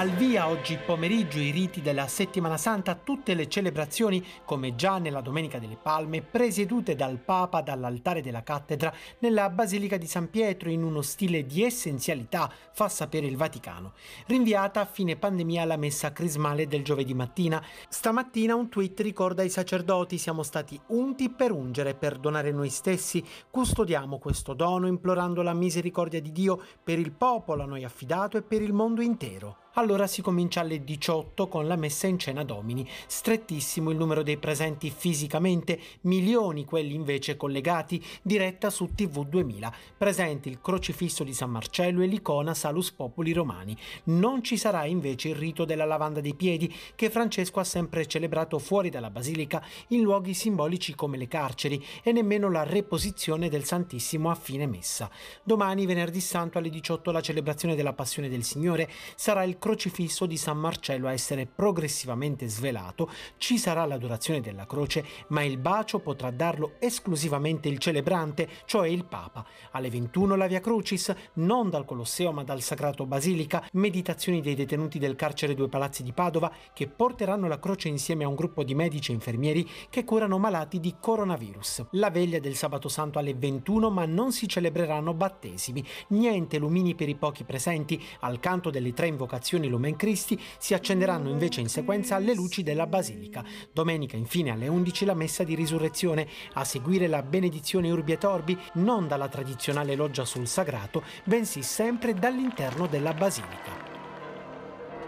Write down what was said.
Al via oggi pomeriggio i riti della settimana santa, tutte le celebrazioni, come già nella Domenica delle Palme, presiedute dal Papa dall'altare della cattedra nella Basilica di San Pietro in uno stile di essenzialità, fa sapere il Vaticano. Rinviata a fine pandemia la messa crismale del giovedì mattina. Stamattina un tweet ricorda i sacerdoti siamo stati unti per ungere, per donare noi stessi, custodiamo questo dono implorando la misericordia di Dio per il popolo a noi affidato e per il mondo intero allora si comincia alle 18 con la messa in cena domini, strettissimo il numero dei presenti fisicamente, milioni quelli invece collegati, diretta su TV 2000, presenti il crocifisso di San Marcello e l'icona Salus Populi Romani. Non ci sarà invece il rito della lavanda dei piedi che Francesco ha sempre celebrato fuori dalla basilica in luoghi simbolici come le carceri e nemmeno la reposizione del Santissimo a fine messa. Domani venerdì santo alle 18 la celebrazione della Passione del Signore sarà il crocifisso di San Marcello a essere progressivamente svelato, ci sarà l'adorazione della croce, ma il bacio potrà darlo esclusivamente il celebrante, cioè il Papa. Alle 21 la Via Crucis, non dal Colosseo ma dal Sacrato Basilica, meditazioni dei detenuti del carcere Due Palazzi di Padova che porteranno la croce insieme a un gruppo di medici e infermieri che curano malati di coronavirus. La veglia del sabato santo alle 21 ma non si celebreranno battesimi, niente lumini per i pochi presenti, al canto delle tre invocazioni celebrazioni Lumen Christi si accenderanno invece in sequenza alle luci della Basilica. Domenica infine alle 11 la messa di risurrezione, a seguire la benedizione Urbi et Orbi non dalla tradizionale loggia sul Sagrato, bensì sempre dall'interno della Basilica.